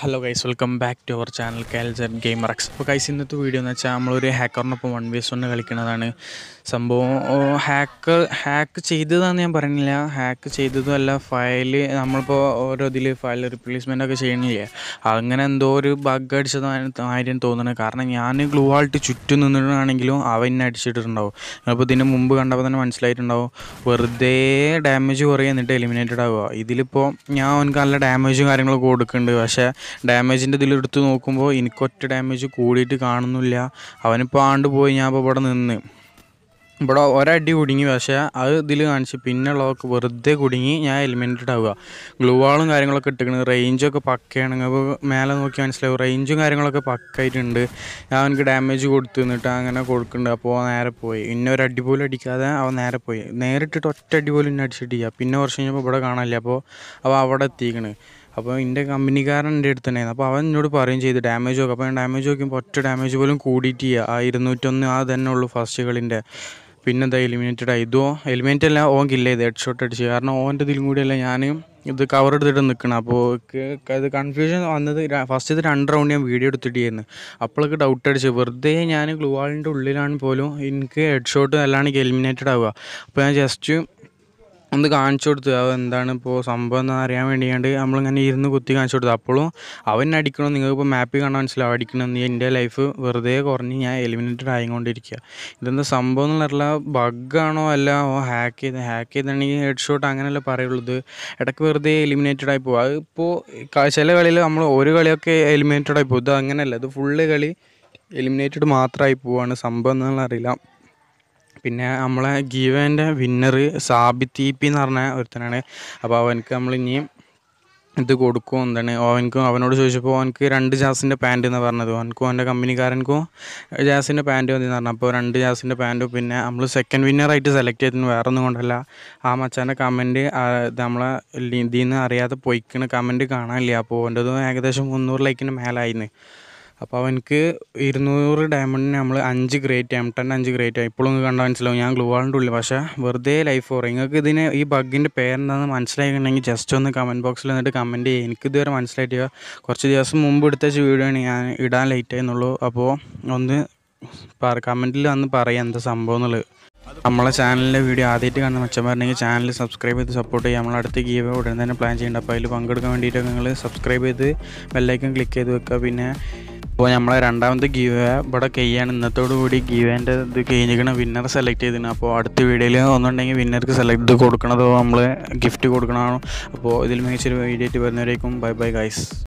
hello guys welcome back to our channel കാൽസർ gamer X അപ്പോൾ guys ഇന്നത്തെ video എന്ന് വെച്ചാൽ നമ്മളൊരു ഹാക്കറിനൊപ്പം വൺ വേസ് ഒന്ന് കളിക്കുന്നതാണ് സംഭവം ഹാക്ക് ഹാക്ക് ചെയ്തതാണെന്ന് ഞാൻ പറയുന്നില്ല ഹാക്ക് ചെയ്തതുമല്ല ഫയൽ നമ്മളിപ്പോൾ ഓരോ ഇതിൽ ഫയൽ റിപ്ലേസ്മെൻ്റ് ഒക്കെ ചെയ്യണില്ലേ അങ്ങനെ എന്തോ ഒരു ബഗ് അടിച്ചതാണ് ആര്യം തോന്നുന്നത് കാരണം ഞാൻ ഗ്ലൂ ആൾട്ട് ചുറ്റും നിന്നിട്ടാണെങ്കിലും അവൻ എന്നെ അടിച്ചിട്ടുണ്ടാവും അപ്പോൾ ഇതിന് മുമ്പ് കണ്ടപ്പോൾ തന്നെ മനസ്സിലായിട്ടുണ്ടാവും വെറുതെ ഡാമേജ് കുറയുക എന്നിട്ട് എലിമിനേറ്റഡ് ആവുക ഇതിലിപ്പോൾ ഞാൻ അവനക്ക് നല്ല ഡാമേജും കാര്യങ്ങളൊക്കെ കൊടുക്കുന്നുണ്ട് പക്ഷേ ഡാമേജിൻ്റെ ഇതിലെടുത്ത് നോക്കുമ്പോൾ എനിക്കൊറ്റ ഡാമേജ് കൂടിയിട്ട് കാണുന്നില്ല അവനിപ്പോൾ ആണ്ട് പോയി ഞാൻ ഇപ്പോൾ ഇവിടെ നിന്ന് ഇവിടെ ഒരടി കുടുങ്ങി പക്ഷേ അത് ഇതിൽ കാണിച്ച് പിന്നെയുള്ളതൊക്കെ വെറുതെ കുടുങ്ങി ഞാൻ എലിമിനേറ്റഡ് ആവുക ഗ്ലൂവാളും കാര്യങ്ങളൊക്കെ ഇട്ടിക്കണത് റേഞ്ചൊക്കെ പക്കയാണ് അപ്പോൾ മേലെ നോക്കി മനസ്സിലാവും റേഞ്ചും കാര്യങ്ങളൊക്കെ പക്കായിട്ടുണ്ട് ഞാൻ അവനക്ക് ഡാമേജ് കൊടുത്തു എന്നിട്ട് അങ്ങനെ കൊടുക്കുന്നുണ്ട് അപ്പോൾ നേരെ പോയി ഇന്ന ഒരു അടി പോലും അടിക്കാതെ അവൻ നേരെ പോയി നേരിട്ടിട്ട് ഒറ്റ അടി പോലും ഇന്നെ അടിച്ചിട്ടില്ല പിന്നെ കുറച്ച് കഴിഞ്ഞപ്പോൾ ഇവിടെ കാണാനില്ല അപ്പോൾ അവ അവിടെ എത്തിക്കണ് അപ്പോൾ എൻ്റെ കമ്പനിക്കാരൻ എൻ്റെ അടുത്ത് തന്നെയായിരുന്നു അപ്പോൾ അവൻ എന്നോട് പറയും ചെയ്തു ഡാമേജ് നോക്കുക അപ്പോൾ ഞാൻ ഡാമേജ് നോക്കിയപ്പോൾ ഒറ്റ ഡാമേജ് പോലും കൂടിയിട്ട് ആ ഇരുന്നൂറ്റൊന്ന് ആ തന്നെ ഉള്ളൂ ഫസ്റ്റ് കളിൻ്റെ പിന്നെ എന്താ എലിമിനേറ്റഡ് ആയി ഇതോ എലിമിനേറ്റ് അല്ല ഓൻ കില്ല ചെയ്ത് ഹെഡ് ഷോട്ട് അടിച്ച് കാരണം ഓൻ്റെ ഇതിലും കൂടിയല്ല ഞാൻ ഇത് കവർ എടുത്തിട്ട് നിൽക്കണം അപ്പോൾ അത് കൺഫ്യൂഷൻ വന്നത് ഫസ്റ്റ് ഇത് രണ്ട് റൗണ്ട് ഞാൻ വീഡിയോ എടുത്തിട്ടായിരുന്നു അപ്പോഴൊക്കെ ഡൗട്ട് അടിച്ച് വെറുതെ ഞാൻ ഗ്ലൂവാളിൻ്റെ ഉള്ളിലാണ് പോലും എനിക്ക് ഹെഡ് ഷോട്ട് അല്ലാണ്ട് എലിമിനേറ്റഡ് ആവുക അപ്പോൾ ഞാൻ ജസ്റ്റ് ഒന്ന് കാണിച്ചു കൊടുത്തു അവ എന്താണ് ഇപ്പോൾ സംഭവം എന്ന് അറിയാൻ വേണ്ടിയാണ്ട് നമ്മളിങ്ങനെ ഇരുന്ന് കുത്തി കാണിച്ചു കൊടുത്തു അപ്പോഴും അവൻ അടിക്കണം നിങ്ങൾക്കിപ്പോൾ മാപ്പിൽ കാണാൻ മനസ്സിലാവും അടിക്കണം നീ എൻ്റെ ലൈഫ് വെറുതെ കുറഞ്ഞ് ഞാൻ എലിമിനേറ്റഡ് ആയിക്കൊണ്ടിരിക്കുക ഇതെന്താ സംഭവം എന്നുള്ള ബഗ്ഗാണോ അല്ല ഓ ഹാക്ക് ചെയ്ത് ഹാക്ക് ചെയ്താണെങ്കിൽ ഹെഡ് ഷോട്ട് അങ്ങനെയല്ല പറയുള്ളത് ഇടയ്ക്ക് വെറുതെ എലിമിനേറ്റഡ് ആയി പോകും അതിപ്പോൾ ചില കളിയിൽ നമ്മൾ ഒരു കളിയൊക്കെ എലിമിനേറ്റഡ് ആയി പോകും ഇത് അങ്ങനെയല്ല ഇത് ഫുള്ള് കളി എലിമിനേറ്റഡ് മാത്രമായി പോവാണ് സംഭവം എന്നുള്ള അറിയില്ല പിന്നെ നമ്മളെ ഗീവേൻ്റെ വിന്നർ സാബി പി e എന്ന് പറഞ്ഞ ഒരുത്തനാണ് അപ്പോൾ അവനക്ക് നമ്മൾ ഇനിയും ഇത് കൊടുക്കും എന്താണ് അവനക്കും അവനോട് ചോദിച്ചപ്പോൾ അവനക്ക് രണ്ട് ജാസിൻ്റെ പാൻറ്റ് എന്ന് പറഞ്ഞത് അവനക്കും അവൻ്റെ കമ്പനിക്കാരനക്കും ജാസിൻ്റെ പാൻറ്റ് മതി എന്ന് പറഞ്ഞു അപ്പോൾ രണ്ട് ജാസിൻ്റെ പാൻറ്റും പിന്നെ നമ്മൾ സെക്കൻഡ് വിന്നറായിട്ട് സെലക്ട് ചെയ്തിരുന്നു വേറെ ഒന്നും കൊണ്ടല്ല ആ മച്ചാൻ്റെ കമൻറ്റ് നമ്മളെ ഇതിൽ നിന്ന് അറിയാതെ പൊയ്ക്കണ കമൻറ്റ് കാണാനില്ല അപ്പോൾ ഓൻ്റെതും ഏകദേശം മുന്നൂറ് ലൈക്കിന് മേലായിരുന്നു അപ്പോൾ അവനക്ക് ഇരുന്നൂറ് ഡയമണ്ടിന് നമ്മൾ അഞ്ച് ഗ്രേറ്റ് എം ടെൻ അഞ്ച് ഗ്രേറ്റ് ഇപ്പോഴും നിങ്ങൾക്ക് കണ്ടാൽ മനസ്സിലാവും ഞാൻ ഗ്ലൂ വാളിൻ്റെ ഉള്ളിൽ പക്ഷേ വെറുതെ ലൈഫ് ഓർ നിങ്ങൾക്ക് ഇതിന് ഈ ബഗിൻ്റെ പേരെന്താണെന്ന് മനസ്സിലായിട്ടുണ്ടെങ്കിൽ ജസ്റ്റ് ഒന്ന് കമൻറ്റ് ബോക്സിൽ വന്നിട്ട് കമൻറ്റ് ചെയ്യുക ഇതുവരെ മനസ്സിലായിട്ടില്ല കുറച്ച് ദിവസം മുമ്പ് എടുത്ത വീഡിയോ ആണ് ഞാൻ ഇടാൻ ലേറ്റ് ആയിരുന്നുള്ളൂ അപ്പോൾ ഒന്ന് കമൻറ്റിൽ വന്ന് പറയാം എന്താ സംഭവം എന്നുള്ളത് നമ്മളെ ചാനലിൻ്റെ വീഡിയോ ആദ്യമായിട്ട് കാണുന്ന മെച്ചമാരുണ്ടെങ്കിൽ ചാനൽ സബ്സ്ക്രൈബ് ചെയ്ത് സപ്പോർട്ട് ചെയ്യുക നമ്മൾ അടുത്ത ഗീവ് ഉടൻ തന്നെ പ്ലാൻ ചെയ്യേണ്ട അപ്പോൾ അതിൽ പങ്കെടുക്കാൻ വേണ്ടിയിട്ട് നിങ്ങൾ സബ്സ്ക്രൈബ് ചെയ്ത് ബെല്ലൈക്കൺ ക്ലിക്ക് ചെയ്ത് വെക്കുക പിന്നെ അപ്പോൾ നമ്മളെ രണ്ടാമത്തെ ഗീവ് ഇവിടെ ഇന്നത്തോടു കൂടി ഗീവേൻ്റെ ഇത് കഴിഞ്ഞിരിക്കണം വിന്നർ സെലക്ട് ചെയ്തിരുന്നു അപ്പോൾ അടുത്ത വീഡിയോയിൽ ഒന്നുണ്ടെങ്കിൽ വിന്നർക്ക് സെലക്ട് കൊടുക്കണതോ നമ്മൾ ഗിഫ്റ്റ് കൊടുക്കണതാണോ അപ്പോൾ ഇതിൽ മികച്ചൊരു വീഡിയോ ആയിട്ട് വരുന്നവരേക്കും ബൈ ബൈ ഗൈസ്